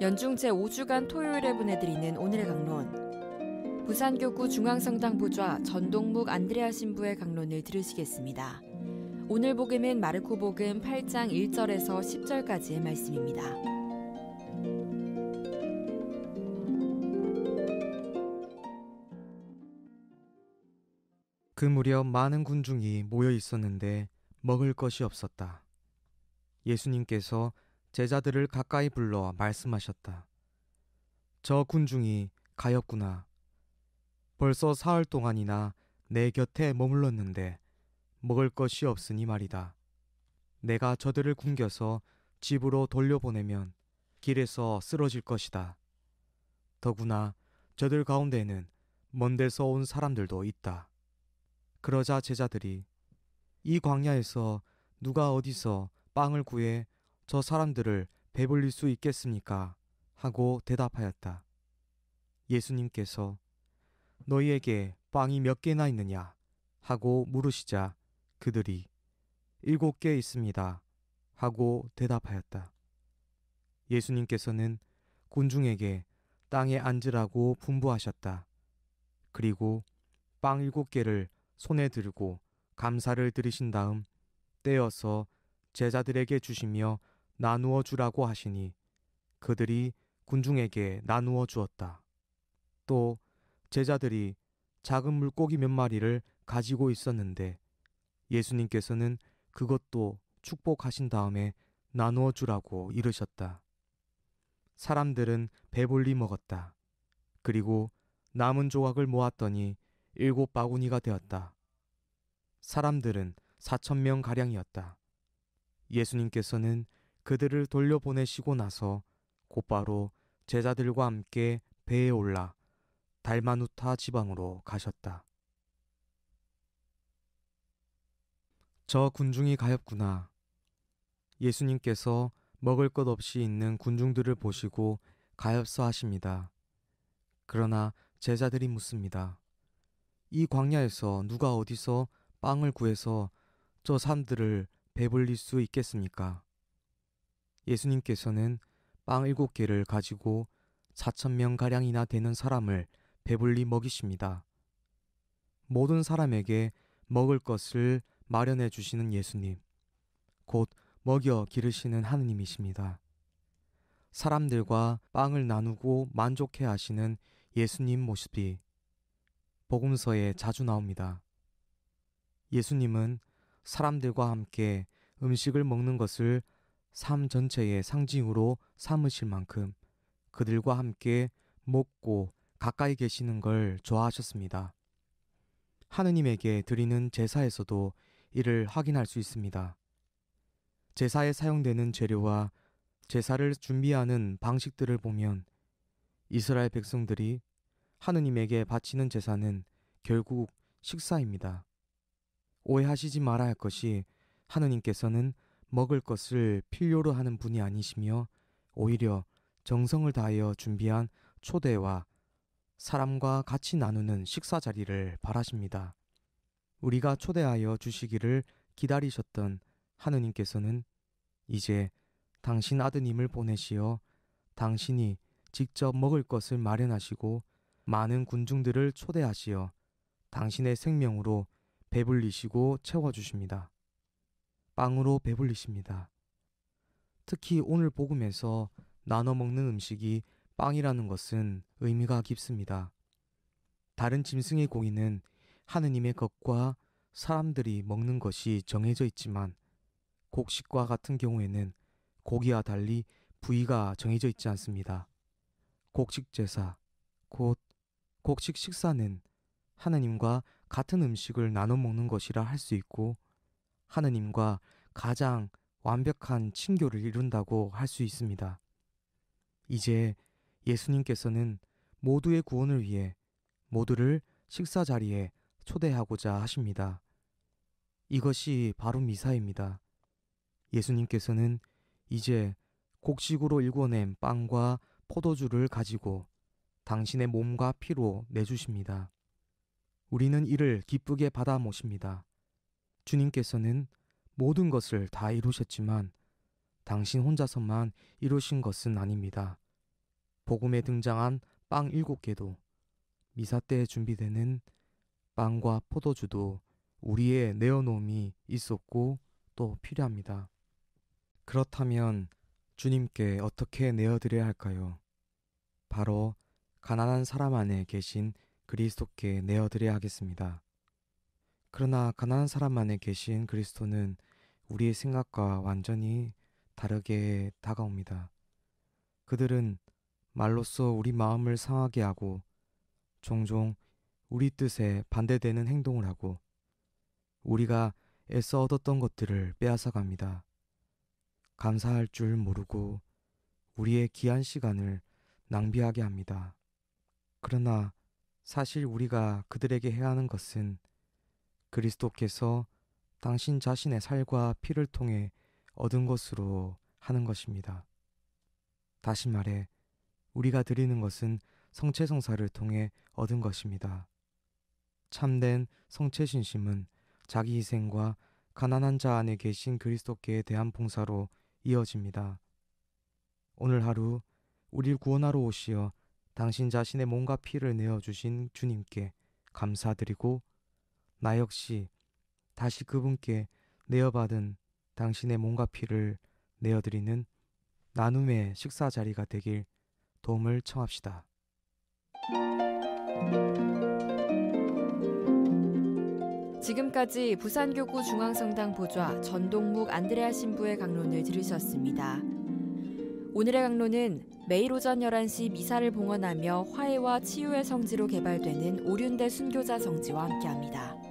연중 제5주간 토요일에 보내드리는 오늘의 강론. 부산교구 중앙성당 보좌 전동묵 안드레아 신부의 강론을 들으시겠습니다. 오늘 복음은 마르코 복음 8장 1절에서 10절까지의 말씀입니다. 그 무렵 많은 군중이 모여 있었는데 먹을 것이 없었다. 예수님께서 제자들을 가까이 불러 말씀하셨다. 저 군중이 가였구나 벌써 사흘 동안이나 내 곁에 머물렀는데 먹을 것이 없으니 말이다. 내가 저들을 굶겨서 집으로 돌려보내면 길에서 쓰러질 것이다. 더구나 저들 가운데는 먼 데서 온 사람들도 있다. 그러자 제자들이 이 광야에서 누가 어디서 빵을 구해 저 사람들을 배불릴 수 있겠습니까? 하고 대답하였다. 예수님께서 너희에게 빵이 몇 개나 있느냐? 하고 물으시자 그들이 일곱 개 있습니다. 하고 대답하였다. 예수님께서는 군중에게 땅에 앉으라고 분부하셨다. 그리고 빵 일곱 개를 손에 들고 감사를 드리신 다음 떼어서 제자들에게 주시며 나누어 주라고 하시니 그들이 군중에게 나누어 주었다. 또 제자들이 작은 물고기 몇 마리를 가지고 있었는데 예수님께서는 그것도 축복하신 다음에 나누어 주라고 이르셨다. 사람들은 배불리 먹었다. 그리고 남은 조각을 모았더니 일곱 바구니가 되었다. 사람들은 4천 명 가량이었다. 예수님께서는 그들을 돌려보내시고 나서 곧바로 제자들과 함께 배에 올라 달마누타 지방으로 가셨다. 저 군중이 가엾구나. 예수님께서 먹을 것 없이 있는 군중들을 보시고 가엾어 하십니다. 그러나 제자들이 묻습니다. 이 광야에서 누가 어디서 빵을 구해서 저 사람들을 배불릴 수 있겠습니까? 예수님께서는 빵 일곱 개를 가지고 4천 명 가량이나 되는 사람을 배불리 먹이십니다. 모든 사람에게 먹을 것을 마련해 주시는 예수님, 곧 먹여 기르시는 하느님이십니다. 사람들과 빵을 나누고 만족해 하시는 예수님 모습이 복음서에 자주 나옵니다. 예수님은 사람들과 함께 음식을 먹는 것을 삶 전체의 상징으로 삼으실 만큼 그들과 함께 먹고 가까이 계시는 걸 좋아하셨습니다. 하느님에게 드리는 제사에서도 이를 확인할 수 있습니다. 제사에 사용되는 재료와 제사를 준비하는 방식들을 보면 이스라엘 백성들이 하느님에게 바치는 제사는 결국 식사입니다. 오해하시지 말아야 할 것이 하느님께서는 먹을 것을 필요로 하는 분이 아니시며 오히려 정성을 다하여 준비한 초대와 사람과 같이 나누는 식사 자리를 바라십니다. 우리가 초대하여 주시기를 기다리셨던 하느님께서는 이제 당신 아드님을 보내시어 당신이 직접 먹을 것을 마련하시고 많은 군중들을 초대하시어 당신의 생명으로 배불리시고 채워주십니다. 빵으로 배불리십니다. 특히 오늘 복음에서 나눠 먹는 음식이 빵이라는 것은 의미가 깊습니다. 다른 짐승의 고기는 하느님의 것과 사람들이 먹는 것이 정해져 있지만 곡식과 같은 경우에는 고기와 달리 부위가 정해져 있지 않습니다. 곡식 제사, 곧 곡식 식사는 하느님과 같은 음식을 나눠 먹는 것이라 할 수 있고 하느님과 가장 완벽한 친교를 이룬다고 할 수 있습니다. 이제 예수님께서는 모두의 구원을 위해 모두를 식사 자리에 초대하고자 하십니다. 이것이 바로 미사입니다. 예수님께서는 이제 곡식으로 일궈낸 빵과 포도주를 가지고 당신의 몸과 피로 내주십니다. 우리는 이를 기쁘게 받아 모십니다. 주님께서는 모든 것을 다 이루셨지만 당신 혼자서만 이루신 것은 아닙니다. 복음에 등장한 빵 일곱 개도 미사 때에 준비되는 빵과 포도주도 우리의 내어놓음이 있었고 또 필요합니다. 그렇다면 주님께 어떻게 내어드려야 할까요? 바로 가난한 사람 안에 계신 그리스도께 내어드려야 하겠습니다. 그러나 가난한 사람 만에 계신 그리스도는 우리의 생각과 완전히 다르게 다가옵니다. 그들은 말로써 우리 마음을 상하게 하고 종종 우리 뜻에 반대되는 행동을 하고 우리가 애써 얻었던 것들을 빼앗아 갑니다. 감사할 줄 모르고 우리의 귀한 시간을 낭비하게 합니다. 그러나 사실 우리가 그들에게 해야 하는 것은 그리스도께서 당신 자신의 살과 피를 통해 얻은 것으로 하는 것입니다. 다시 말해, 우리가 드리는 것은 성체성사를 통해 얻은 것입니다. 참된 성체신심은 자기 희생과 가난한 자 안에 계신 그리스도께 대한 봉사로 이어집니다. 오늘 하루 우리를 구원하러 오시어 당신 자신의 몸과 피를 내어주신 주님께 감사드리고 나 역시 다시 그분께 내어받은 당신의 몸과 피를 내어드리는 나눔의 식사 자리가 되길 도움을 청합시다. 지금까지 부산교구 중앙성당 보좌 전동묵 안드레아 신부의 강론을 들으셨습니다. 오늘의 강로는 매일 오전 11시 미사를 봉헌하며 화해와 치유의 성지로 개발되는 오륜대 순교자 성지와 함께합니다.